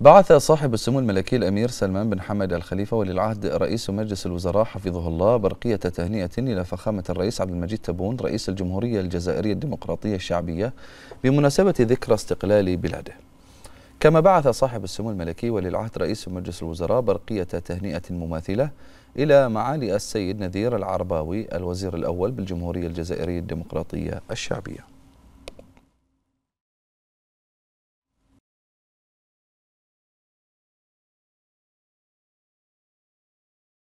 بعث صاحب السمو الملكي الأمير سلمان بن حمد الخليفة ولي العهد رئيس مجلس الوزراء حفظه الله برقية تهنئة إلى فخامة الرئيس عبد المجيد تبون رئيس الجمهورية الجزائرية الديمقراطية الشعبية بمناسبة ذكرى استقلال بلاده كما بعث صاحب السمو الملكي ولي العهد رئيس مجلس الوزراء برقية تهنئة مماثلة إلى معالي السيد نذير العرباوي الوزير الأول بالجمهورية الجزائرية الديمقراطية الشعبية